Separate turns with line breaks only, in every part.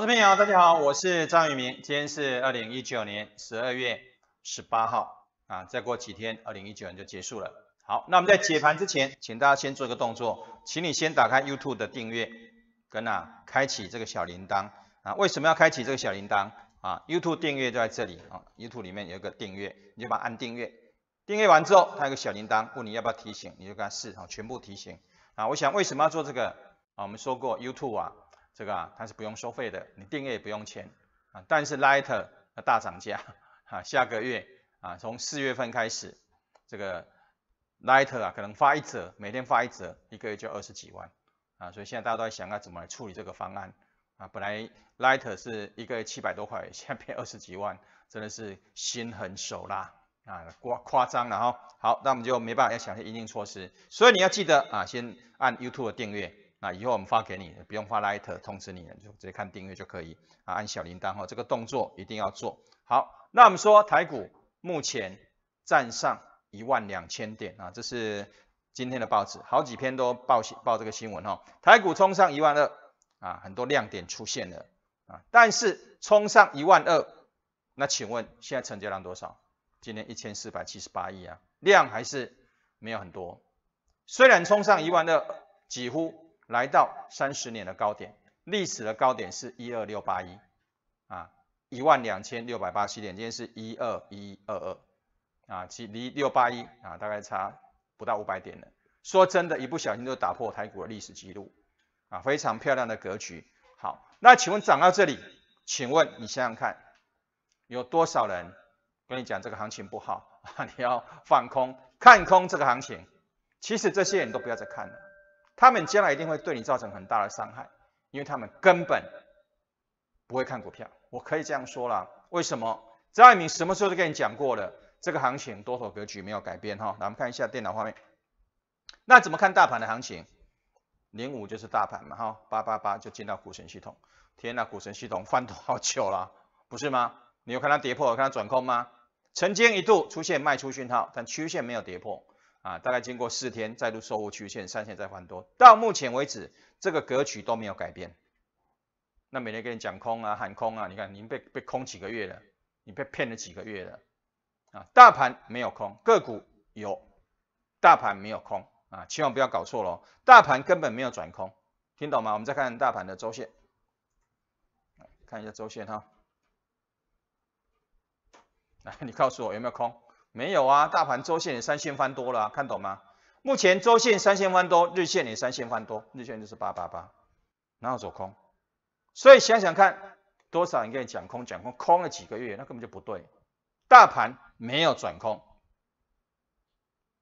各位朋友，大家好，我是张宇明。今天是二零一九年十二月十八号啊，再过几天，二零一九年就结束了。好，那我们在解盘之前，请大家先做一个动作，请你先打开 YouTube 的订阅，跟啊，开启这个小铃铛啊。为什么要开启这个小铃铛啊？YouTube 订阅在这里啊，YouTube 里面有一个订阅，你就把它按订阅。订阅完之后，它有个小铃铛，问你要不要提醒，你就跟它试啊，全部提醒啊。我想为什么要做这个啊？我们说过 YouTube 啊。这个啊，它是不用收费的，你订阅也不用钱啊。但是 Lighter 要大涨价啊，下个月啊，从四月份开始，这个 Lighter 啊，可能发一折，每天发一折，一个月就二十几万啊。所以现在大家都在想，要怎么来处理这个方案啊。本来 Lighter 是一个月七百多块，现在变二十几万，真的是心狠手辣啊，夸夸张了哈。好，那我们就没办法，要想些一定措施。所以你要记得啊，先按 YouTube 订阅。那以后我们发给你，不用发 letter 通知你，就直接看订阅就可以啊。按小铃铛哈，这个动作一定要做。好，那我们说台股目前站上一万两千点啊，这是今天的报纸，好几篇都报报这个新闻哈，台股冲上一万二啊，很多亮点出现了啊。但是冲上一万二，那请问现在成交量多少？今天一千四百七十八亿啊，量还是没有很多。虽然冲上一万二，几乎。来到三十年的高点，历史的高点是一二六八一啊，一万两千六百八十七点，今天是一二一二二啊，其离六八一啊，大概差不到五百点了。说真的，一不小心就打破台股的历史记录啊，非常漂亮的格局。好，那请问涨到这里，请问你想想看，有多少人跟你讲这个行情不好啊？你要放空看空这个行情？其实这些人都不要再看了。他们将来一定会对你造成很大的伤害，因为他们根本不会看股票。我可以这样说啦，为什么？张爱民什么时候都跟你讲过了，这个行情多头格局没有改变哈。咱们看一下电脑画面，那怎么看大盘的行情？零五就是大盘嘛哈，八八八就进到股神系统。天哪，股神系统翻多好久了，不是吗？你有看它跌破，有看它转空吗？曾经一度出现卖出讯号，但曲线没有跌破。啊，大概经过四天再度收复曲线、三线再翻多。到目前为止，这个格局都没有改变。那每天跟你讲空啊、喊空啊，你看您被被空几个月了，你被骗了几个月了啊？大盘没有空，个股有。大盘没有空啊，千万不要搞错了，大盘根本没有转空，听懂吗？我们再看大盘的周线，看一下周线哈。来，你告诉我有没有空？没有啊，大盘周线也三线翻多了，看懂吗？目前周线三线翻多，日线也三线翻多，日线就是八八八，然后走空？所以想想看，多少人跟你讲空，讲空，空了几个月，那根本就不对，大盘没有转空，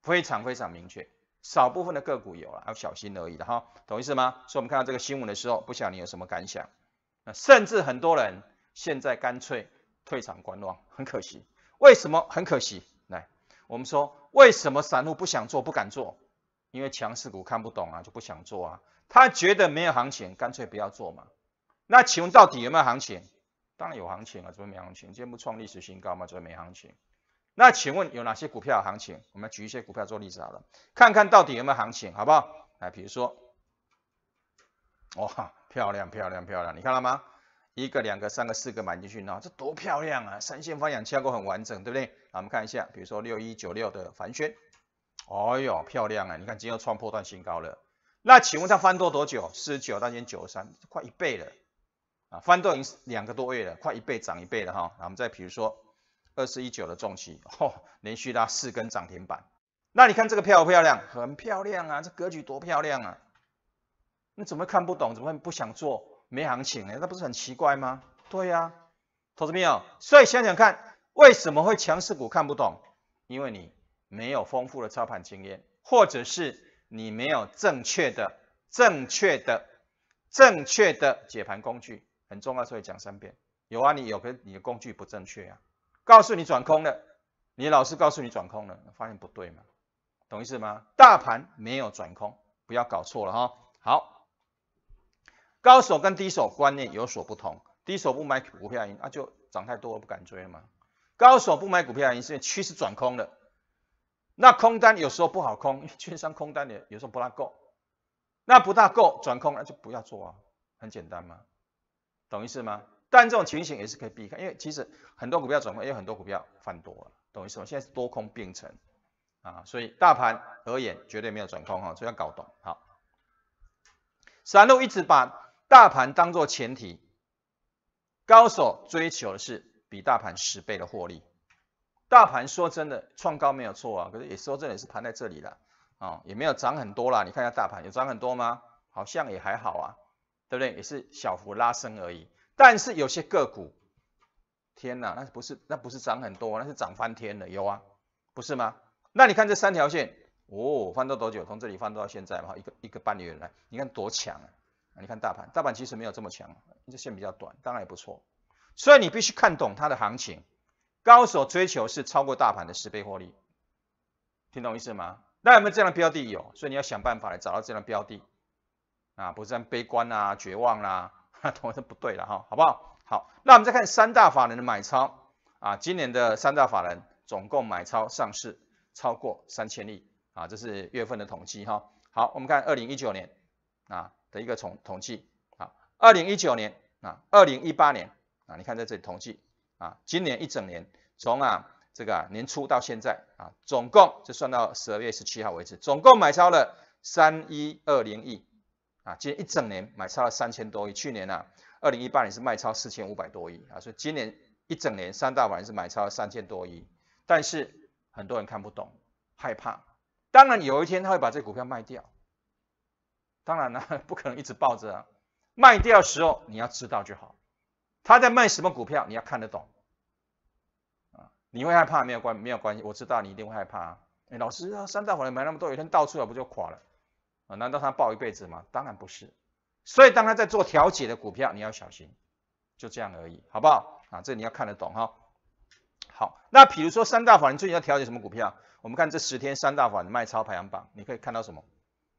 非常非常明确，少部分的个股有，了，要小心而已的哈，懂意思吗？所以我们看到这个新闻的时候，不晓得你有什么感想，那甚至很多人现在干脆退场观望，很可惜，为什么？很可惜。我们说，为什么散户不想做、不敢做？因为强势股看不懂啊，就不想做啊。他觉得没有行情，干脆不要做嘛。那请问到底有没有行情？当然有行情啊，怎么没行情？今天不创历史新高吗？怎么没行情？那请问有哪些股票有行情？我们举一些股票做例子好了，看看到底有没有行情，好不好？来，比如说，哇，漂亮漂亮漂亮，你看了吗？一个两个三个四个买进去呢，这多漂亮啊！三线方向结构很完整，对不对？那我们看一下，比如说六一九六的凡轩，哎呦，漂亮啊！你看今天又创破断新高了。那请问它翻多多久？四十九到今天九十三，快一倍了啊！翻多已经两个多月了，快一倍涨一倍了哈。那我们再比如说二四一九的重企，哦，连续拉四根涨停板。那你看这个漂不漂亮？很漂亮啊！这格局多漂亮啊！你怎么看不懂？怎么会不想做？没行情哎，那不是很奇怪吗？对呀，投资朋友，所以想想看，为什么会强势股看不懂？因为你没有丰富的操盘经验，或者是你没有正确的、正确的、正确的解盘工具，很重要，所以讲三遍。有啊，你有个你的工具不正确啊，告诉你转空了，你老是告诉你转空了，发现不对吗？懂意思吗？大盘没有转空，不要搞错了哈。好。高手跟低手观念有所不同。低手不买股票银，那就涨太多我不敢追嘛。高手不买股票银，是因为趋势转空了。那空单有时候不好空，券商空单也有时候不大够。那不大够转空那就不要做啊，很简单嘛，懂意思吗？但这种情形也是可以避开，因为其实很多股票转空，因为很多股票翻多了，懂意思吗？现在是多空并存啊，所以大盘而言绝对没有转空哈，所以要搞懂。好，三路一直把。大盘当做前提，高手追求的是比大盘十倍的获利。大盘说真的创高没有错啊，可是也说真的也是盘在这里了啊，也没有涨很多啦。你看一下大盘有涨很多吗？好像也还好啊，对不对？也是小幅拉升而已。但是有些个股，天哪，那不是那不是涨很多，那是涨翻天了，有啊，不是吗？那你看这三条线哦，翻到多久？从这里翻到现在嘛，一个一个半月来，你看多强啊！你看大盘，大盘其实没有这么强，这线比较短，当然也不错。所以你必须看懂它的行情。高手追求是超过大盘的十倍获利，听懂意思吗？那有没有这样的标的有？所以你要想办法来找到这样的标的啊，不是这样悲观啊、绝望啦，同 样是不对了哈，好不好？好，那我们再看三大法人的买超啊，今年的三大法人总共买超上市超过三千亿啊，这是月份的统计哈。好，我们看二零一九年啊。的一个统统计啊，二零一九年啊，二零一八年啊，你看在这里统计啊，今年一整年从啊这个年初到现在啊，总共就算到十二月十七号为止，总共买超了三一二零亿啊，今年一整年买超了三千多亿，去年呢，二零一八年是卖超四千五百多亿啊，所以今年一整年三大板是买超了三千多亿，但是很多人看不懂，害怕，当然有一天他会把这股票卖掉。当然了，不可能一直抱着啊。卖掉时候你要知道就好。他在卖什么股票，你要看得懂。啊，你会害怕没有关没有关系，我知道你一定会害怕啊。哎，老师啊，三大法人买那么多，有一天倒出来不就垮了？啊，难道他抱一辈子吗？当然不是。所以当他在做调解的股票，你要小心。就这样而已，好不好？啊，这你要看得懂哈。好，那比如说三大法人最近要调解什么股票？我们看这十天三大法人卖超排行榜，你可以看到什么？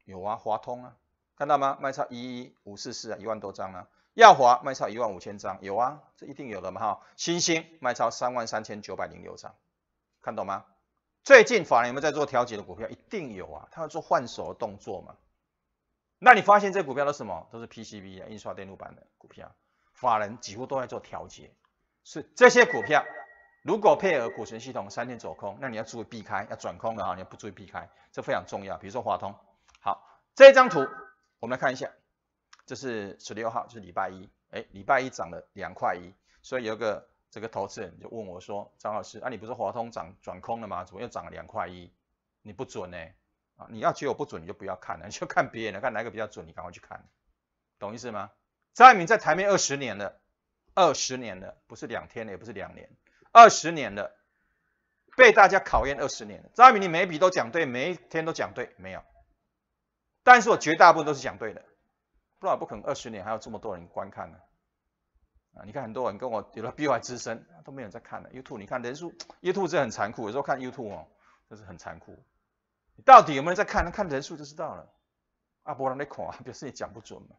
有啊，华通啊。看到吗？卖超一一五四四啊，一万多张啊。耀华卖超一万五千张，有啊，这一定有的嘛哈。星星卖超三万三千九百零六张，看懂吗？最近法人有没有在做调节的股票？一定有啊，他要做换手的动作嘛。那你发现这股票都什么？都是 PCB 啊，印刷电路板的股票，法人几乎都在做调节。是这些股票，如果配合股权系统三天走空，那你要注意避开，要转空的哈，你要不注意避开，这非常重要。比如说华通，好，这张图。我们来看一下，这是十六号，就是礼拜一，哎，礼拜一涨了两块一，所以有个这个投资人就问我说：“张老师，啊，你不是华通涨转空了吗？怎么又涨了两块一？你不准呢？啊，你要觉得我不准，你就不要看了，你就看别人的，看哪个比较准，你赶快去看，懂意思吗？”张爱民在台面二十年了，二十年了，不是两天，了，也不是两年，二十年了，被大家考验二十年了。张爱民，你每一笔都讲对，每一天都讲对，没有。但是我绝大部分都是讲对的，不然不可能二十年还有这么多人观看呢。啊，你看很多人跟我有了比我还资深，都没有人在看了。YouTube，你看人数，YouTube 是很残酷，有时候看 YouTube 哦，就是很残酷。你到底有没有人在看？看人数就知道了。啊，播那么啊，表示你讲不准嘛，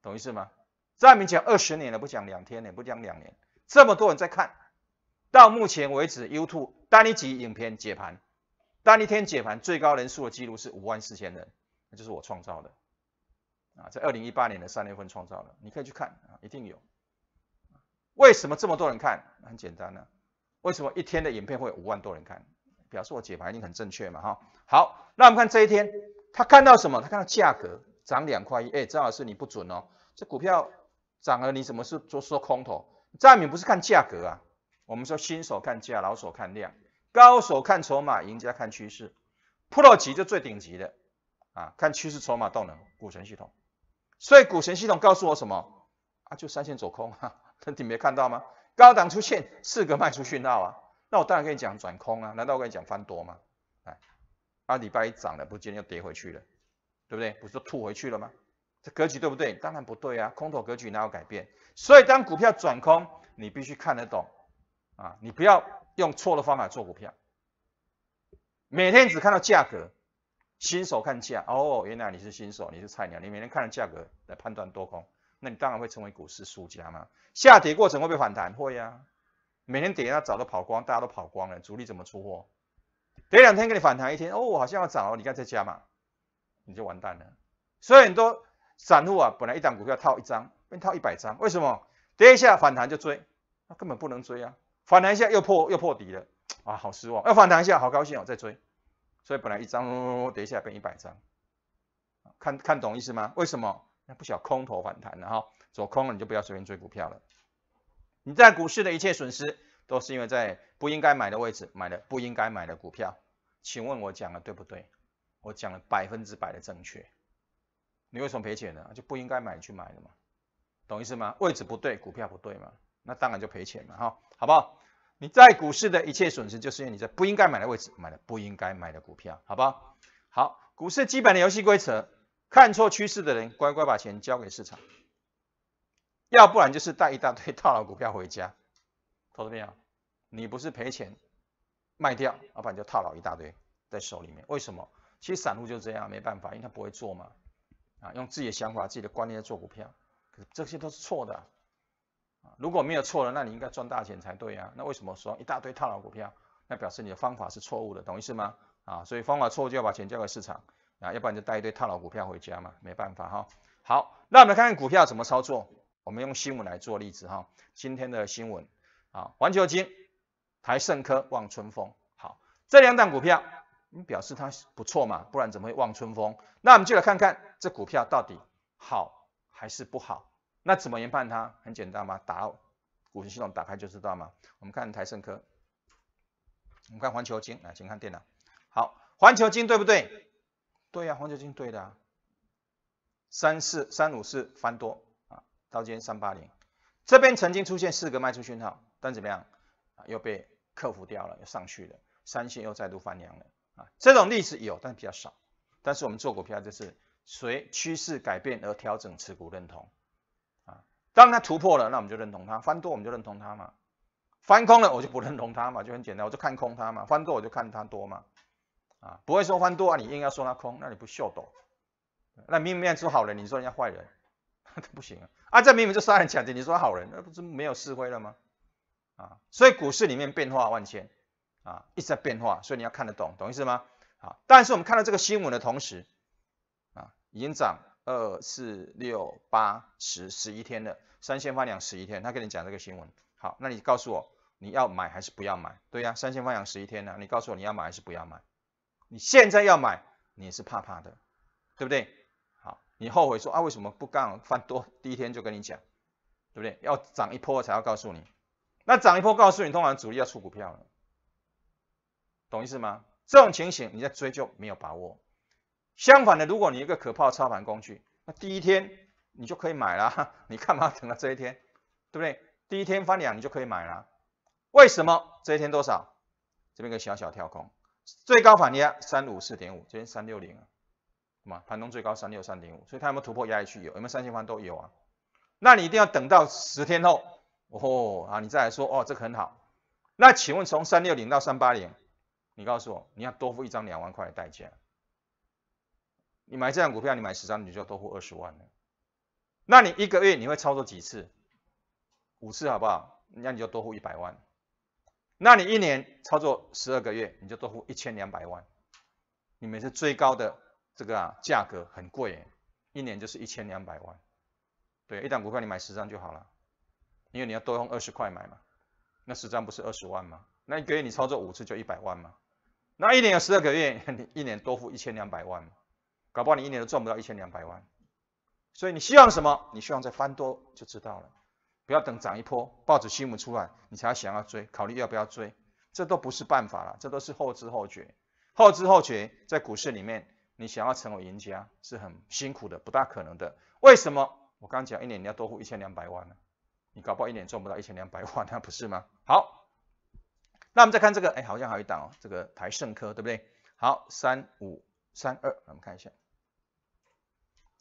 懂意思吗？在面前二十年了，不讲两天了，不讲两年，这么多人在看，到目前为止 YouTube 单一集影片解盘，单一天解盘最高人数的记录是五万四千人。就是我创造的啊，在二零一八年的三月份创造的，你可以去看啊，一定有。为什么这么多人看？很简单呢，为什么一天的影片会有五万多人看？表示我解盘一定很正确嘛，哈。好，那我们看这一天，他看到什么？他看到价格涨两块一，哎，张老师你不准哦，这股票涨了，你怎么说说空头？张敏不是看价格啊，我们说新手看价，老手看量，高手看筹码，赢家看趋势，Pro 级就最顶级的。啊，看趋势筹码动能，股权系统。所以股权系统告诉我什么？啊，就三线走空啊，你没看到吗？高档出现四个卖出讯号啊，那我当然跟你讲转空啊，难道我跟你讲翻多吗？哎，啊礼拜一涨了，不今天又跌回去了，对不对？不是吐回去了吗？这格局对不对？当然不对啊，空头格局哪有改变？所以当股票转空，你必须看得懂啊，你不要用错的方法做股票，每天只看到价格。新手看价哦，原来你是新手，你是菜鸟，你每天看价格来判断多空，那你当然会成为股市输家嘛。下跌过程会被反弹，会啊，每天跌它早都跑光，大家都跑光了，主力怎么出货？跌两天给你反弹一天，哦，好像要涨哦，你看脆加嘛，你就完蛋了。所以很多散户啊，本来一档股票套一张，变套一百张，为什么？跌一下反弹就追，那根本不能追啊，反弹一下又破又破底了，啊，好失望。要反弹一下好高兴哦，再追。所以本来一张，跌下咯，等一下变一百张，看看懂意思吗？为什么？那不小空头反弹了哈，走空了你就不要随便追股票了。你在股市的一切损失，都是因为在不应该买的位置买了不应该买的股票。请问我讲的对不对？我讲了百分之百的正确。你为什么赔钱呢？就不应该买去买的嘛，懂意思吗？位置不对，股票不对嘛，那当然就赔钱了哈，好不好？你在股市的一切损失，就是因为你在不应该买的位置买了不应该买的股票，好不好？好，股市基本的游戏规则，看错趋势的人乖乖把钱交给市场，要不然就是带一大堆套牢股票回家。投资朋友，你不是赔钱卖掉，老板就套牢一大堆在手里面。为什么？其实散户就这样，没办法，因为他不会做嘛，啊，用自己的想法、自己的观念在做股票，可这些都是错的。如果没有错了，那你应该赚大钱才对啊。那为什么说一大堆套牢股票？那表示你的方法是错误的，懂意思吗？啊，所以方法错就要把钱交给市场，啊，要不然就带一堆套牢股票回家嘛，没办法哈。好，那我们看看股票怎么操作。我们用新闻来做例子哈。今天的新闻啊，环球金、台盛科、望春风，好，这两档股票，你表示它不错嘛，不然怎么会望春风？那我们就来看看这股票到底好还是不好。那怎么研判它？很简单嘛，打股神系统打开就知道嘛。我们看台盛科，我们看环球金啊，请看电脑。好，环球金对不对？对呀，环球金对的。三四三五四翻多啊，到今天三八零。这边曾经出现四个卖出讯号，但怎么样啊？又被克服掉了，又上去了。三线又再度翻扬了啊！这种例子有，但比较少。但是我们做股票就是随趋势改变而调整持股认同。当它突破了，那我们就认同它；翻多我们就认同它嘛。翻空了，我就不认同它嘛，就很简单，我就看空它嘛。翻多我就看它多嘛，啊，不会说翻多啊，你硬要说它空，那你不秀抖？那明面是好人，你说人家坏人，那 不行啊。啊，这明明是杀人抢劫，你说好人，那不是没有是非了吗？啊，所以股市里面变化万千啊，一直在变化，所以你要看得懂，懂意思吗？啊，但是我们看到这个新闻的同时，啊，已经涨。二四六八十十一天的三千翻两十一天，他跟你讲这个新闻，好，那你告诉我你要买还是不要买？对呀，三千翻两十一天呢，你告诉我你要买还是不要买？你现在要买你是怕怕的，对不对？好，你后悔说啊为什么不干翻多第一天就跟你讲，对不对？要涨一波才要告诉你，那涨一波告诉你，通常主力要出股票了，懂意思吗？这种情形你在追就没有把握。相反的，如果你一个可靠操盘工具，那第一天你就可以买了，你干嘛等到这一天，对不对？第一天翻两你就可以买了，为什么这一天多少？这边个小小跳空，最高反压三五四点五，这边三六零啊，什么盘中最高三六三点五，所以它有没有突破压区？有，有没有三千方都有啊。那你一定要等到十天后哦啊，你再来说哦，这很好。那请问从三六零到三八零，你告诉我你要多付一张两万块的代价。你买这档股票，你买十张，你就多付二十万了。那你一个月你会操作几次？五次好不好？那你就多付一百万。那你一年操作十二个月，你就多付一千两百万。你们是最高的这个啊，价格很贵，一年就是一千两百万。对，一档股票你买十张就好了，因为你要多用二十块买嘛。那十张不是二十万吗？那一个月你操作五次就一百万嘛。那一年有十二个月，你一年多付一千两百万。搞不好你一年都赚不到一千两百万，所以你希望什么？你希望再翻多就知道了。不要等涨一波，报纸新闻出来，你才想要追，考虑要不要追，这都不是办法了，这都是后知后觉。后知后觉在股市里面，你想要成为赢家是很辛苦的，不大可能的。为什么？我刚讲一年你要多付一千两百万呢？你搞不好一年赚不到一千两百万那 不是吗？好，那我们再看这个，哎，好像还有一档哦，这个台盛科对不对？好，三五三二，我们看一下。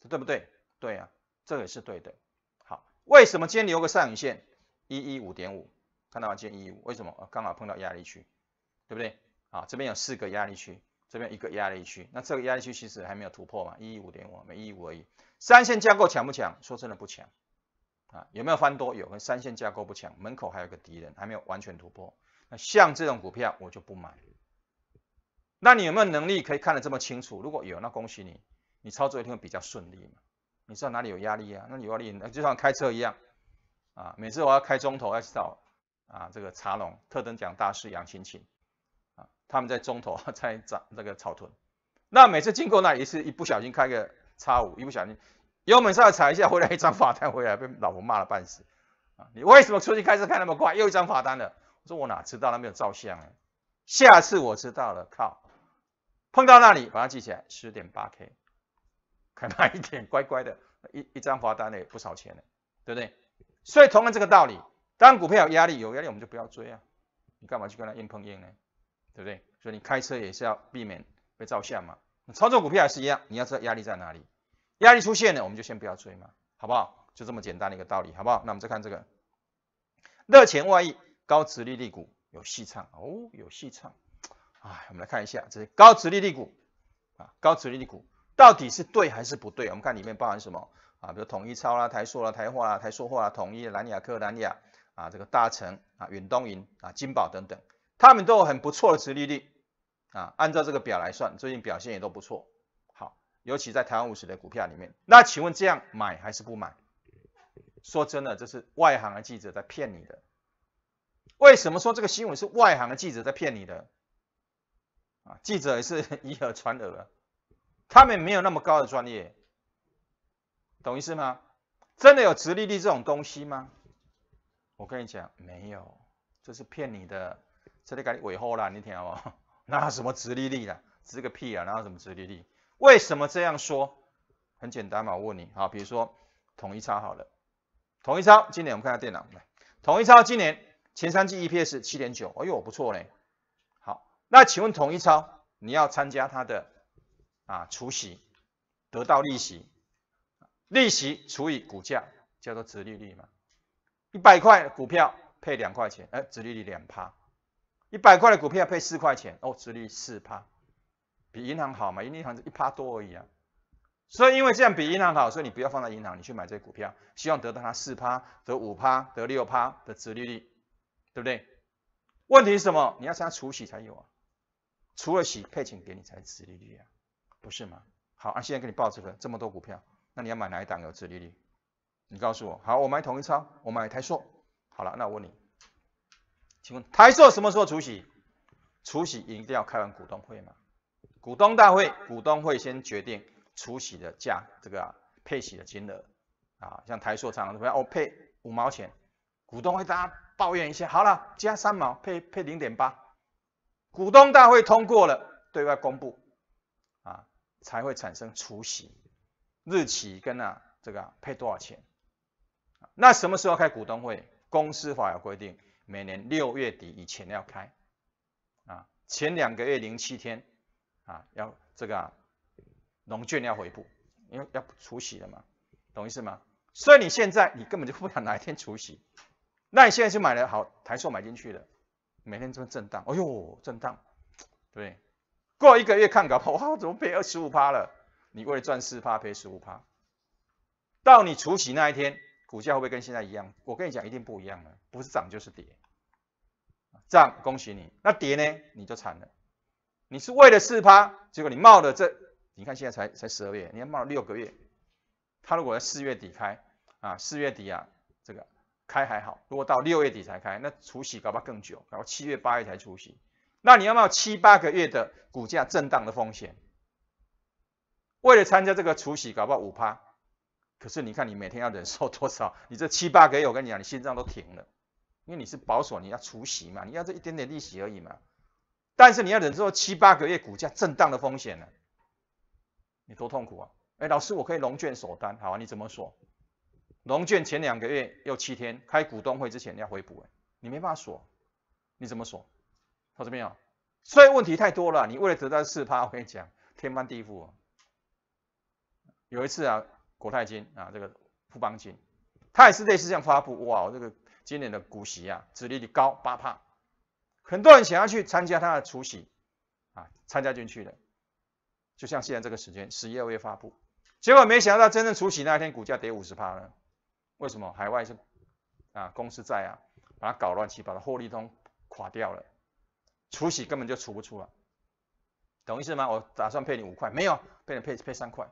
对不对？对啊，这也是对的。好，为什么今天留个上影线？一一五点五，看到吗？今天一一五，为什么？刚好碰到压力区，对不对？啊，这边有四个压力区，这边一个压力区，那这个压力区其实还没有突破嘛，一一五点五，没一一五而已。三线架构强不强？说真的不强啊，有没有翻多？有，三线架构不强，门口还有个敌人还没有完全突破。那像这种股票我就不买。那你有没有能力可以看得这么清楚？如果有，那恭喜你。你操作一定会比较顺利嘛？你知道哪里有压力啊？那有压力，那就像开车一样啊！每次我要开中头，要去找啊这个茶农特等奖大师杨青青啊，他们在中头 在长这个草屯。那每次经过那一次，一不小心开个叉五，一不小心油门稍微踩一下，回来一张罚单，回来被老婆骂了半死啊！你为什么出去开车开那么快？又一张罚单了。我说我哪知道，那没有照相哎。下次我知道了，靠，碰到那里把它记起来，十点八 K。开大一点，乖乖的，一一张罚单呢，不少钱呢，对不对？所以同样这个道理，当股票有压力，有压力我们就不要追啊，你干嘛去跟他硬碰硬呢？对不对？所以你开车也是要避免被照相嘛，操作股票还是一样，你要知道压力在哪里，压力出现了我们就先不要追嘛，好不好？就这么简单的一个道理，好不好？那我们再看这个，热钱外溢，高值利率股有戏唱哦，有戏唱，哎，我们来看一下，这是高值利率股啊，高值利率股。到底是对还是不对？我们看里面包含什么啊？比如统一超啦、台塑啦、台化啦、台塑化啦、统一、南亚克、南亚啊，这个大成啊、远东银啊、金宝等等，他们都有很不错的殖利率啊。按照这个表来算，最近表现也都不错。好，尤其在台湾五十的股票里面，那请问这样买还是不买？说真的，这是外行的记者在骗你的。为什么说这个新闻是外行的记者在骗你的？啊，记者也是 以讹传讹了。他们没有那么高的专业，懂意思吗？真的有直立力这种东西吗？我跟你讲，没有，这是骗你的，这里你尾后啦，你听好，哪有什么直立力的，直个屁啊，哪有什么直立力？为什么这样说？很简单嘛，我问你，好，比如说统一超好了，统一超今年我们看下电脑来，统一超今年前三季 EPS 七点九，哎呦不错嘞，好，那请问统一超你要参加它的？啊，除息得到利息，利息除以股价叫做折利率嘛。一百块股票配两块钱，哎，折利率两趴。一百块的股票配四块钱，哦，折率四趴，比银行好嘛？银行一趴多而已啊。所以因为这样比银行好，所以你不要放在银行，你去买这股票，希望得到它四趴、得五趴、得六趴的折利率，对不对？问题是什么？你要先除息才有啊，除了息配钱给你才是折利率啊。不是吗？好，啊，现在给你报这个这么多股票，那你要买哪一档有殖利率？你告诉我。好，我买统一超，我买台塑。好了，那我问你，请问台塑什么时候除息？除息一定要开完股东会吗？股东大会，股东会先决定除息的价，这个配息的金额啊，像台塑、长荣怎么样？我配五毛钱，股东会大家抱怨一下，好了，加三毛，配配零点八。股东大会通过了，对外公布。才会产生除息日期跟啊这个配多少钱？那什么时候开股东会？公司法有规定，每年六月底以前要开，啊，前两个月零七天，啊，要这个农券要回补，因为要除息了嘛，懂意思吗？所以你现在你根本就不知哪一天除息，那你现在就买了好台塑买进去了，每天这么震荡，哎呦震荡，对。过一个月看稿，哇，怎么赔二十五趴了？你为了赚四趴赔十五趴，到你除息那一天，股价会不会跟现在一样？我跟你讲，一定不一样了，不是涨就是跌。涨，恭喜你；那跌呢，你就惨了。你是为了四趴，结果你冒了这，你看现在才才十二月，你要冒了六个月。他如果在四月底开啊，四月底啊，这个开还好；如果到六月底才开，那除息搞不好更久，然后七月八月才除息。那你要冒七八个月的股价震荡的风险，为了参加这个除息，搞不好五趴。可是你看，你每天要忍受多少？你这七八个月，我跟你讲，你心脏都停了，因为你是保守，你要除息嘛，你要这一点点利息而已嘛。但是你要忍受七八个月股价震荡的风险呢，你多痛苦啊！哎，老师，我可以龙卷锁单，好啊？你怎么锁？龙卷前两个月又七天，开股东会之前要回补，哎，你没办法锁，你怎么锁？看到么有？所以问题太多了。你为了得到四趴，我跟你讲，天翻地覆。有一次啊，国泰金啊，这个富邦金，他也是类似这样发布，哇，这个今年的股息啊，比率高八趴，很多人想要去参加他的除息啊，参加进去的，就像现在这个时间，十一、二月发布，结果没想到真正除息那天，股价跌五十趴了。为什么？海外是啊，公司债啊，把它搞乱七八糟，获利通垮掉了。除息根本就除不出来，懂意思吗？我打算配你五块，没有，配你配配三块。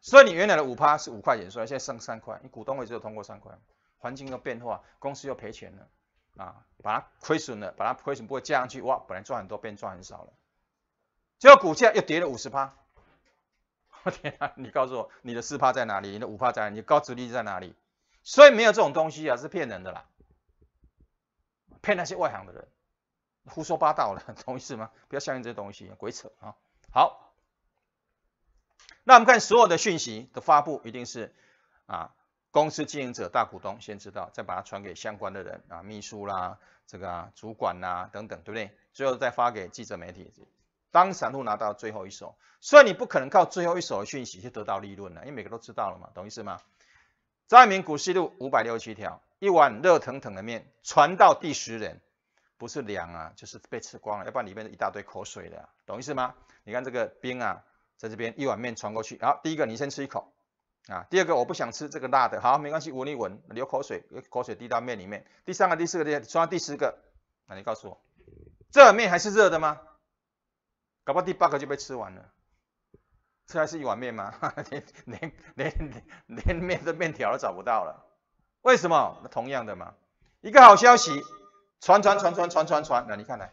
所以你原来的五趴是五块钱，所以现在剩三块，你股东也只有通过三块。环境又变化，公司又赔钱了，啊，把它亏损了，把它亏损不会加上去，哇，本来赚很多，变赚很少了。结果股价又跌了五十趴，我 天啊！你告诉我，你的四趴在哪里？你的五趴在？哪里？你高值率在哪里？所以没有这种东西啊，是骗人的啦，骗那些外行的人。胡说八道了，懂意思吗？不要相信这些东西，鬼扯啊！好，那我们看所有的讯息的发布一定是啊，公司经营者、大股东先知道，再把它传给相关的人啊，秘书啦、这个主管呐等等，对不对？最后再发给记者媒体，当散户拿到最后一手。所以你不可能靠最后一手的讯息去得到利润的，因为每个都知道了嘛，懂意思吗？彰明古息路五百六十七条，一碗热腾腾的面传到第十人。不是凉啊，就是被吃光了，要不然里面一大堆口水的，懂意思吗？你看这个冰啊，在这边一碗面传过去，好，第一个你先吃一口，啊，第二个我不想吃这个辣的，好，没关系，闻一闻，流口水，口水滴到面里面，第三个、第四个传到第十个，那你告诉我，这面还是热的吗？搞不好第八个就被吃完了，这还是一碗面吗？连连连连连面的面条都找不到了，为什么？同样的嘛，一个好消息。传传传传传传传，那你看，来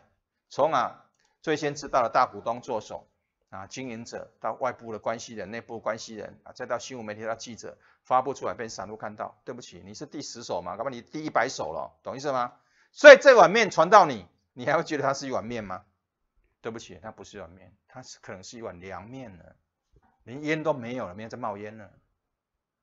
从啊最先知道的大股东做手啊，经营者到外部的关系人、内部关系人啊，再到新闻媒体、到记者发布出来被散户看到。对不起，你是第十手嘛？搞不好你第一百手了，懂意思吗？所以这碗面传到你，你还会觉得它是一碗面吗？对不起，它不是一碗面，它是可能是一碗凉面呢，连烟都没有了，没面在冒烟了，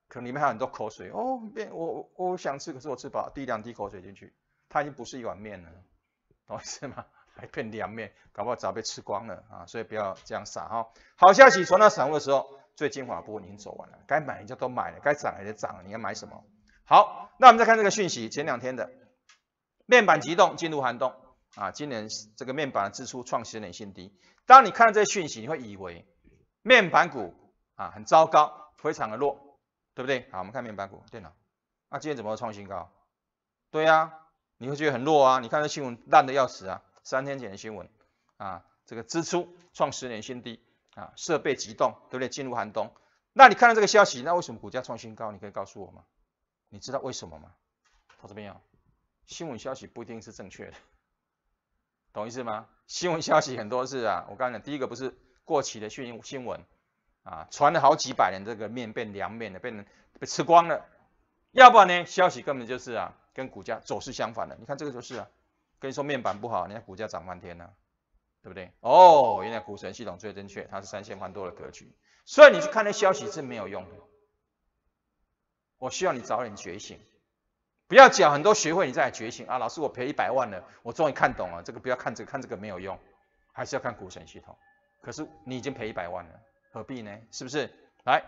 可能里面还有很多口水哦。我我想吃，可是我吃饱，滴两滴口水进去。它已经不是一碗面了，懂我意思吗？还变凉面，搞不好早被吃光了啊！所以不要这样傻哈。好消息传到散户的时候，最精华部分已经走完了，该买人家都买了，该涨也得涨，你要买什么？好，那我们再看这个讯息，前两天的面板急动进入寒冬啊，今年这个面板的支出创十年新低。当你看到这些讯息，你会以为面板股啊很糟糕，非常的弱，对不对？好，我们看面板股，电脑，那今天怎么创新高？对呀。你会觉得很弱啊？你看这新闻烂的要死啊！三天前的新闻啊，这个支出创十年新低啊，设备急冻，对不对？进入寒冬。那你看到这个消息，那为什么股价创新高？你可以告诉我吗？你知道为什么吗？投资朋友，新闻消息不一定是正确的，懂意思吗？新闻消息很多是啊，我刚才讲，第一个不是过期的讯新闻啊，传了好几百年这个面变凉面了，被人被吃光了。要不然呢，消息根本就是啊。跟股价走势相反的，你看这个就是啊，跟你说面板不好，你看股价涨翻天呢，对不对？哦，原来股神系统最正确，它是三线万多的格局，所以你去看那消息是没有用的。我需要你早点觉醒，不要讲很多学会你再来觉醒啊，老师我赔一百万了，我终于看懂了，这个不要看这个，看这个没有用，还是要看股神系统。可是你已经赔一百万了，何必呢？是不是？来。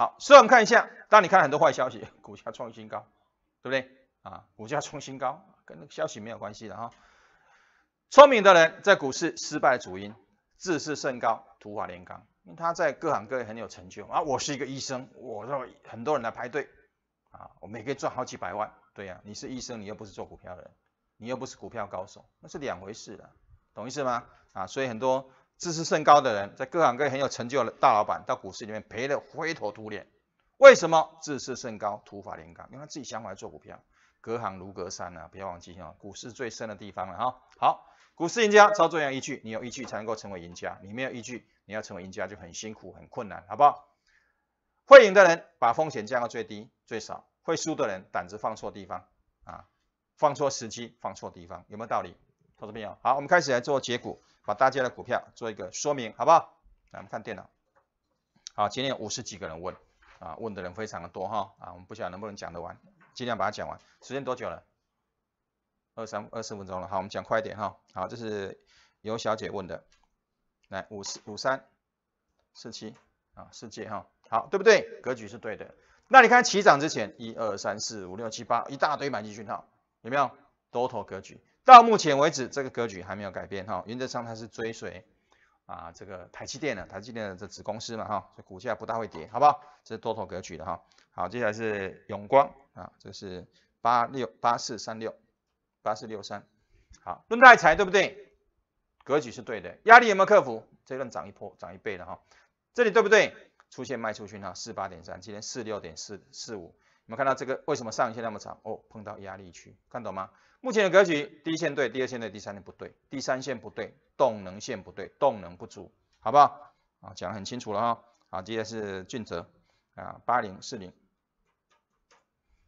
好，所以我们看一下，当你看很多坏消息，股价创新高，对不对？啊，股价创新高，跟那个消息没有关系的哈。聪明的人在股市失败主因，自视甚高，土法炼钢。因为他在各行各业很有成就啊，我是一个医生，我让很多人来排队啊，我每个月赚好几百万，对呀，你是医生，你又不是做股票的，人，你又不是股票高手，那是两回事的，懂意思吗？啊，所以很多。自视甚高的人，在各行各业很有成就的大老板，到股市里面赔得灰头土脸。为什么自视甚高、土法炼钢？因为自己想法做股票，隔行如隔山啊！不要忘记哦，股市最深的地方了哈。好，股市赢家操作要依据，你有依据才能够成为赢家，你没有依据，你要成为赢家就很辛苦、很困难，好不好？会赢的人把风险降到最低、最少，会输的人胆子放错地方啊，放错时机、放错地方，有没有道理？同朋们好，我们开始来做结果。把大家的股票做一个说明，好不好？来，我们看电脑。好，今天五十几个人问，啊，问的人非常的多哈，啊，我们不晓得能不能讲得完，尽量把它讲完。时间多久了？二三、二十四分钟了。好，我们讲快一点哈。好，这是尤小姐问的，来，五四五三四七啊，四届哈，好，对不对？格局是对的。那你看起涨之前，一二三四五六七八，一大堆买进讯号，有没有多头格局？到目前为止，这个格局还没有改变哈，原则上它是追随啊这个台积电的，台积电的这子公司嘛哈，所以股价不大会跌，好不好？这是多头格局的哈。好，接下来是永光啊，这是八六八四三六八四六三，好，轮泰材对不对？格局是对的，压力有没有克服？这轮涨一波，涨一倍了哈，这里对不对？出现卖出去呢，四八点三，今天四六点四四五。我们看到这个为什么上一线那么长？哦，碰到压力区，看懂吗？目前的格局，第一线对，第二线对，第三线不对，第三线不对，动能线不对，动能不足，好不好？啊，讲得很清楚了哈。好，接下来是俊泽啊，八零四零，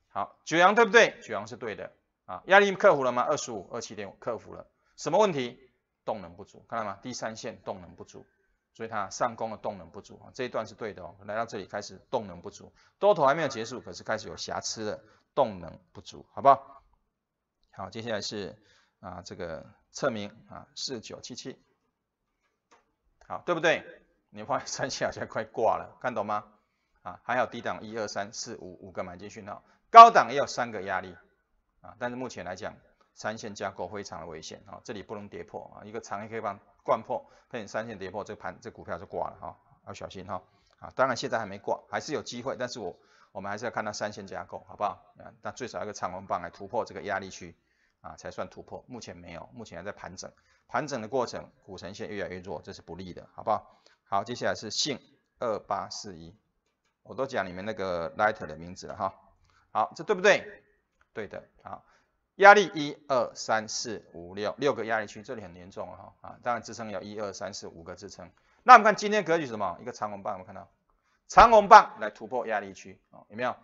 好，九阳对不对？九阳是对的啊，压力克服了吗？二十五二七点五克服了，什么问题？动能不足，看到吗？第三线动能不足。所以它上攻的动能不足，这一段是对的哦。来到这里开始动能不足，多头还没有结束，可是开始有瑕疵了，动能不足，好不好？好，接下来是啊这个测名啊四九七七，好对不对？你换三七好像快挂了，看懂吗？啊，还有低档一二三四五五个买进讯号，高档也有三个压力啊，但是目前来讲。三线架构非常的危险啊，这里不能跌破啊，一个长阴 K 棒灌破，你三线跌破，这个盘这股票就挂了哈，要小心哈啊，当然现在还没挂，还是有机会，但是我我们还是要看到三线架构好不好？啊，但最少一个长阴棒来突破这个压力区啊，才算突破，目前没有，目前还在盘整，盘整的过程，股成线越来越弱，这是不利的，好不好？好，接下来是信二八四一，我都讲你们那个 Light 的名字了哈，好，这对不对？对的，好。压力一二三四五六六个压力区，这里很严重哦，啊，当然支撑有一二三四五个支撑。那我们看今天格局是什么？一个长红棒，我们看到长红棒来突破压力区，啊，有没有？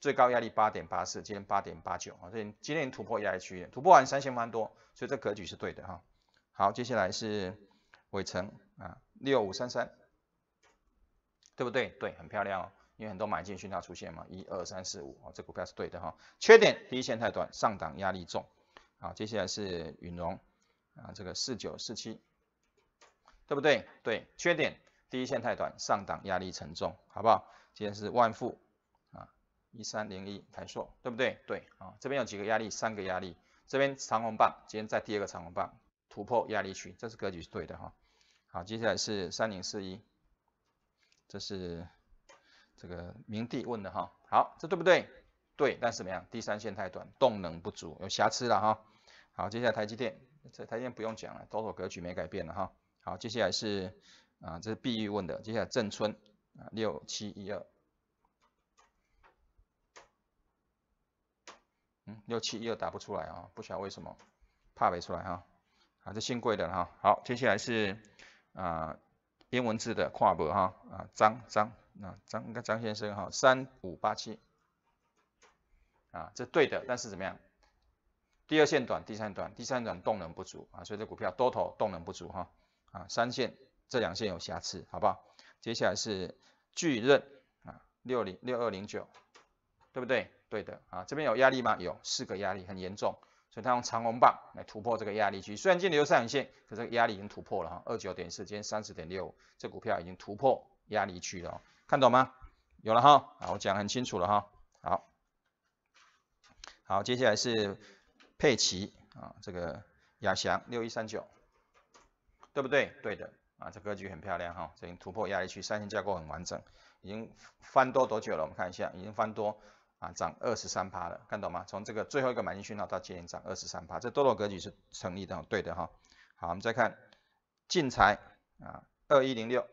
最高压力八点八四，今天八点八九，啊，以今天突破压力区，突破完三千蛮多，所以这格局是对的哈。好，接下来是尾城啊，六五三三，对不对？对，很漂亮哦。因为很多买进讯号出现嘛，一二三四五，啊，这股票是对的哈。缺点第一线太短，上档压力重。好，接下来是云龙啊，这个四九四七，对不对？对，缺点第一线太短，上档压力沉重，好不好？今天是万富啊，一三零一台硕，对不对？对啊，这边有几个压力，三个压力，这边长红棒，今天在第二个长红棒突破压力区，这是格局是对的哈。好，接下来是三零四一，这是。这个明帝问的哈，好，这对不对？对，但是怎么样？第三线太短，动能不足，有瑕疵了哈。好，接下来台积电，这台积电不用讲了，多头格局没改变了哈。好，接下来是啊，这是碧玉问的，接下来正春啊六七一二，嗯，六七一二打不出来啊，不晓得为什么，怕没出来哈。啊，这新贵的哈。好，接下来是啊，英文字的跨博哈啊，张张那张张先生哈，三五八七啊，这对的，但是怎么样？第二线短，第三短，第三短动能不足啊，所以这股票多头动能不足哈啊，三线这两线有瑕疵，好不好？接下来是巨刃啊，六零六二零九，对不对？对的啊，这边有压力吗？有四个压力，很严重，所以它用长红棒来突破这个压力区。虽然今天有上影线，可这个压力已经突破了哈，二九点四，今天三十点六，这股票已经突破压力区了。看懂吗？有了哈，好，我讲很清楚了哈。好好，接下来是佩奇啊，这个亚翔六一三九，对不对？对的啊，这格局很漂亮哈，已经突破压力区，三线架构很完整，已经翻多多久了？我们看一下，已经翻多啊，涨二十三趴了，看懂吗？从这个最后一个买进讯号到今天涨二十三趴，这多头格局是成立的，对的哈。好，我们再看竞材啊，二一零六。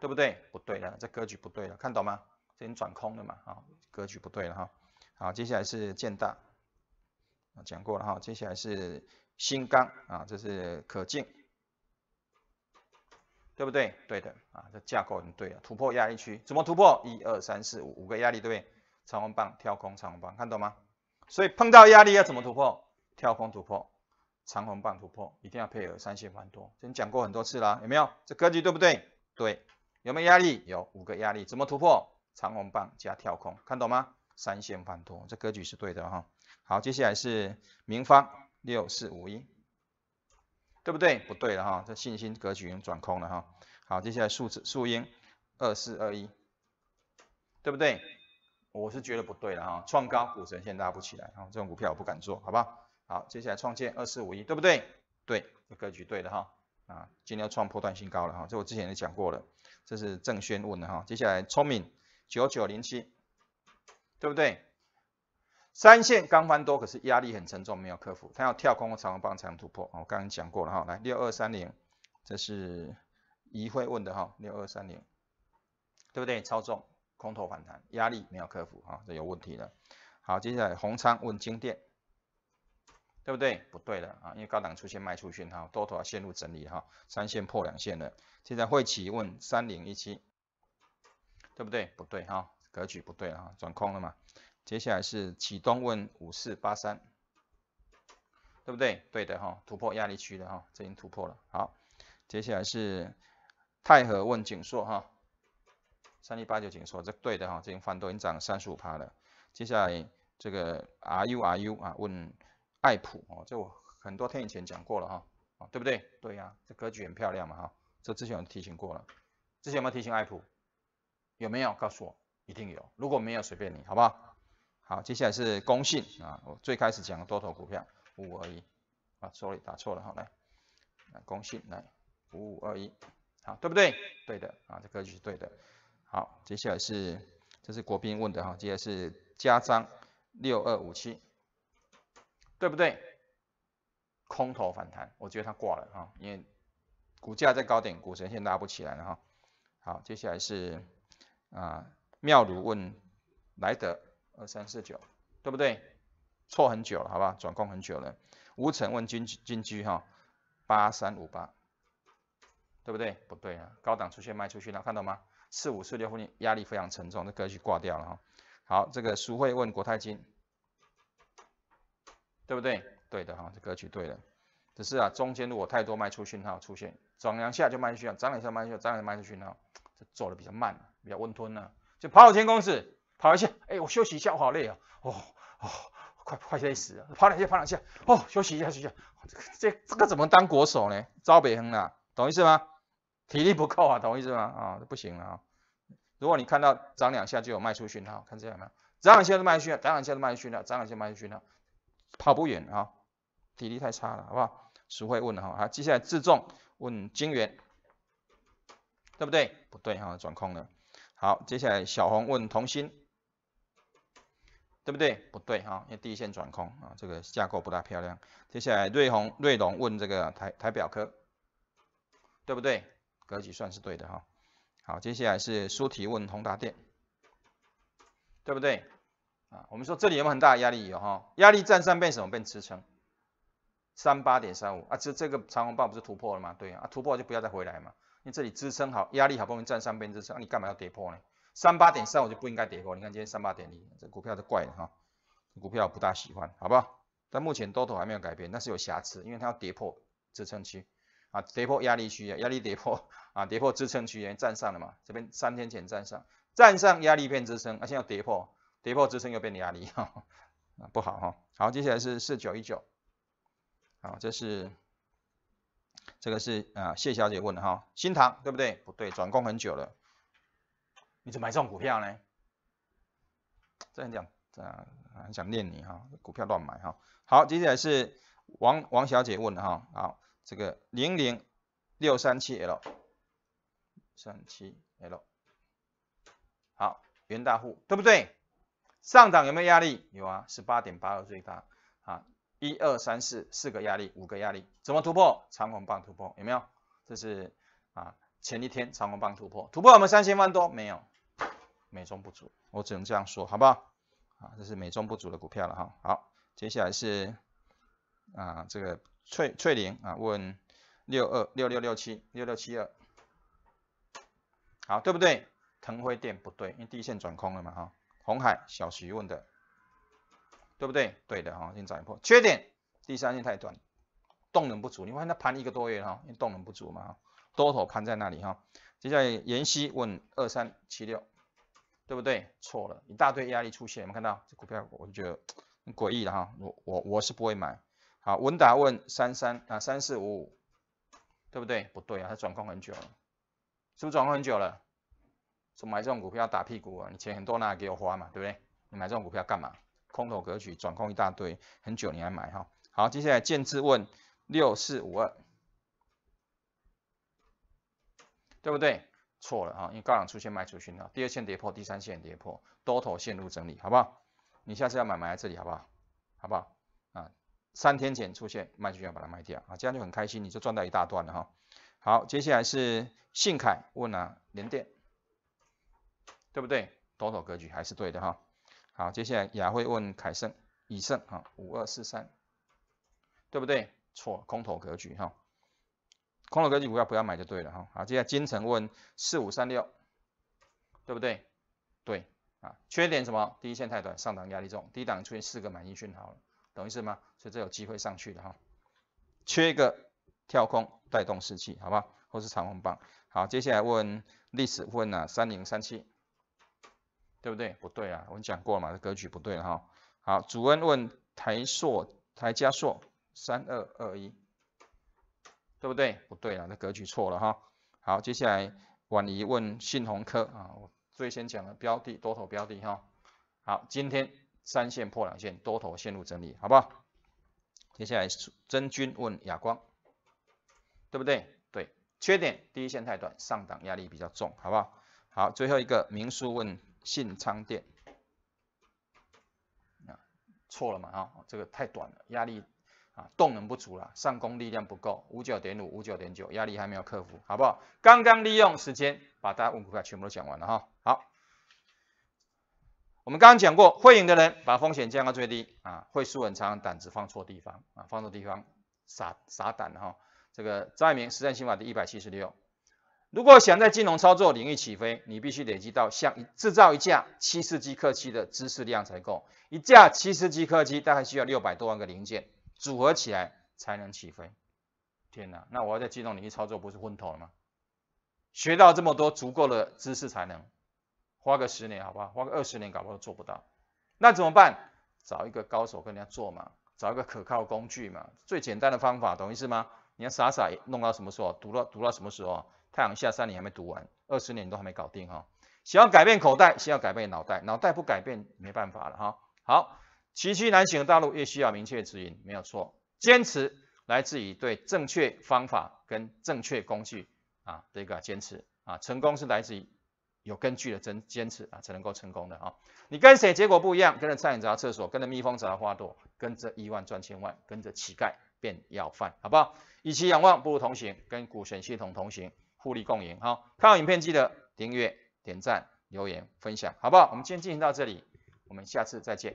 对不对？不对了，这格局不对了，看懂吗？先转空了嘛，啊，格局不对了哈。好，接下来是建大，讲过了哈。接下来是新钢啊，这是可敬，对不对？对的，啊，这架构很对啊，突破压力区，怎么突破？一二三四五，五个压力对不对？长虹棒跳空长虹棒，看懂吗？所以碰到压力要怎么突破？跳空突破，长虹棒突破，一定要配合三线盘多，先讲过很多次啦，有没有？这格局对不对？对。有没有压力？有五个压力，怎么突破？长红棒加跳空，看懂吗？三线反拖，这格局是对的哈。好，接下来是明方六四五一，对不对？不对了哈，这信心格局已转空了哈。好，接下来数字数英二四二一，对不对？我是觉得不对了哈，创高股神现在拉不起来哈，这种股票我不敢做，好不好？好，接下来创建二四五一，对不对？对，格局对的哈。啊，今天要创破断新高了哈，这我之前也讲过了，这是郑轩问的哈，接下来聪明九九零七，对不对？三线刚翻多，可是压力很沉重，没有克服，它要跳空和长方棒才能突破，我刚刚讲过了哈，来六二三零，这是疑会问的哈，六二三零，对不对？超重空头反弹，压力没有克服哈，这有问题了。好，接下来红仓问金店，对不对？不对了啊，因为高档出现卖出讯号，多头啊陷入整理哈，三线破两线了。现在会企问三零一七，对不对？不对哈，格局不对了哈，转空了嘛。接下来是启东问五四八三，对不对？对的哈，突破压力区了哈，这已经突破了。好，接下来是太和问景朔。哈，三零八九景朔。这对的哈，这已经翻多，已经涨三十五趴了。接下来这个 R U R U 啊问。爱普哦，这我很多天以前讲过了哈，啊对不对？对呀，这格局很漂亮嘛哈，这之前有提醒过了，之前有没有提醒爱普？有没有？告诉我，一定有。如果没有，随便你，好不好？好，接下来是公信啊，我最开始讲多头股票五五二一啊，sorry 打错了哈，来，那中信来五五二一，好对不对？对的啊，这格局是对的。好，接下来是这是国斌问的哈，接下来是加章六二五七。对不对？空头反弹，我觉得它挂了哈，因为股价再高点，股神线拉不起来了哈。好，接下来是啊，妙如问莱德二三四九，对不对？错很久了，好不好？转空很久了。吴成问金金居哈八三五八，对不对？不对啊，高档出现卖出去了，看到吗？四五四六附近压力非常沉重，这格局挂掉了哈。好，这个苏慧问国泰金。对不对？对的哈，这歌曲对的。只是啊，中间如果太多卖出讯号出现，涨两下就卖出讯号，涨两下卖出讯涨两下卖出讯号，就走的比较慢，比较温吞了。就跑天公尺，跑一下，哎，我休息一下，我好累啊，哦哦，快快累死了，跑两下，跑两下，哦，休息一下，休息一下。这这个怎么当国手呢？招北亨了，懂意思吗？体力不够啊，懂意思吗？啊，不行了啊。如果你看到涨两下就有卖出讯号，看这样没有？涨两下就卖出讯号，涨两下就卖出讯号，涨两下卖出讯号。跑不远啊，体力太差了，好不好？苏慧问哈，好，接下来自重问金元，对不对？不对哈，转空了。好，接下来小红问同心，对不对？不对哈，因为第一线转空啊，这个架构不大漂亮。接下来瑞红瑞龙问这个台台表科，对不对？格局算是对的哈。好，接下来是苏提问宏达电，对不对？啊，我们说这里有没有很大的压力？有哈，压力站上变什么？变支撑，三八点三五啊，这这个长红棒不是突破了吗？对啊，突破就不要再回来嘛，因为这里支撑好，压力好，不容易站上变支撑，那你干嘛要跌破呢？三八点三五就不应该跌破，你看今天三八点一，这股票是怪的哈，股票不大喜欢，好不好？但目前多头还没有改变，但是有瑕疵，因为它要跌破支撑区啊，跌破压力区，压力跌破啊，跌破支撑区，因为站上了嘛，这边三天前站上，站上压力变支撑，啊，且在要跌破。跌破支撑又变压力 哈啊不好哈好接下来是四九一九好这是这个是啊谢小姐问的哈新塘对不对不对转攻很久了你怎么买这种股票呢这很讲这很想念你哈股票乱买哈好接下来是王王小姐问的哈好这个零零六三七 L 三七 L 好原大户对不对？上涨有没有压力？有啊，十八点八二最大啊，一二三四四个压力，五个压力，怎么突破？长红棒突破有没有？这是啊，前一天长红棒突破，突破我们三千万多没有，美中不足，我只能这样说好不好？啊，这是美中不足的股票了哈。好，接下来是啊这个翠翠玲啊问六二六六六七六六七二，好对不对？腾辉电不对，因为第一线转空了嘛哈。红海小徐问的，对不对？对的哈，先斩一波。缺点，第三天太短，动能不足。你发现它盘一个多月哈，因为动能不足嘛，多头盘在那里哈。接下来延希问二三七六，对不对？错了，一大堆压力出现。我们看到这股票，我就觉得很诡异了哈。我我我是不会买。好，文达问三三啊三四五五，对不对？不对啊，它转空很久了，是不是转空很久了？说买这种股票打屁股啊，你钱很多拿来给我花嘛，对不对？你买这种股票干嘛？空头格局转空一大堆，很久你还买哈？好，接下来建智问六四五二，对不对？错了哈，因为高档出现卖出去号，第二线跌破，第三线跌破，多头线路整理，好不好？你下次要买买在这里好不好？好不好？啊，三天前出现卖出去要把它卖掉啊，这样就很开心，你就赚到一大段了哈。好，接下来是信凯问啊，联电。对不对？多头格局还是对的哈。好，接下来雅慧问凯盛以盛哈五二四三，对不对？错，空头格局哈，空头格局股票不要买就对了哈。好，接下来金城问四五三六，对不对？对啊，缺点什么？第一线太短，上档压力重，低档出现四个买意讯号了，等于是吗？所以这有机会上去的哈，缺一个跳空带动士气，好不好？或是长红棒。好，接下来问历史问了三零三七。对不对？不对啊，我们讲过了嘛，这格局不对了哈。好，主恩问台硕、台加硕三二二一，对不对？不对了，那格局错了哈。好，接下来婉怡问信鸿科啊，我最先讲的标的多头标的哈。好，今天三线破两线，多头线路整理，好不好？接下来真君问亚光，对不对？对，缺点第一线太短，上档压力比较重，好不好？好，最后一个明叔问。信昌店啊，错了嘛哈，这个太短了，压力啊，动能不足了，上攻力量不够，五九点五，五九点九，压力还没有克服，好不好？刚刚利用时间把大家五股块全部都讲完了哈，好。我们刚刚讲过，会赢的人把风险降到最低啊，会输很长，胆子放错地方啊，放错地方，傻傻胆哈。这个张爱民实战心法第一百七十六。如果想在金融操作领域起飞，你必须累积到像制造一架七四机客机的知识量才够。一架七四机客机大概需要六百多万个零件组合起来才能起飞。天哪，那我要在金融领域操作不是昏头了吗？学到这么多足够的知识才能，花个十年，好不好？花个二十年，搞不好都做不到。那怎么办？找一个高手跟人家做嘛，找一个可靠工具嘛。最简单的方法，懂意思吗？你要傻傻弄到什么时候，读到读到什么时候？太阳下山你还没读完，二十年你都还没搞定哈！想要改变口袋，先要改变脑袋，脑袋不改变没办法了哈！好，崎岖难行的大路越需要明确指引，没有错。坚持来自于对正确方法跟正确工具啊的一个坚持啊，成功是来自于有根据的真坚持啊，才能够成功的哈！你跟谁结果不一样？跟着苍蝇找厕所，跟着蜜蜂找花朵，跟着亿万赚千万，跟着乞丐变要饭，好不好？与其仰望，不如同行，跟股神系统同行。互利共赢，好，看完影片记得订阅、点赞、留言、分享，好不好？我们今天进行到这里，我们下次再见。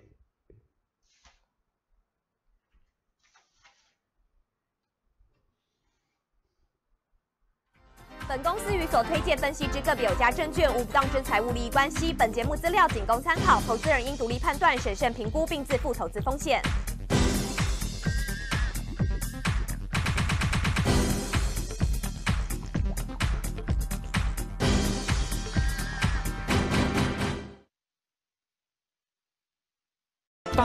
本公司与所推荐分析之个别有价证券无不当之财务利益关系，本节目资料仅供参考，投资人应独立判断、审慎评估并自负投资风险。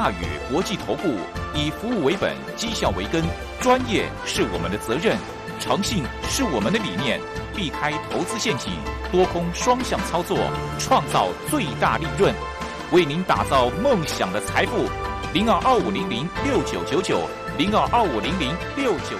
大宇国际头部，以服务为本，绩效为根，专业是我们的责任，诚信是我们的理念，避开投资陷阱，多空双向操作，创造最大利润，为您打造梦想的财富。零二二五零零六九九九，零二二五零零六九。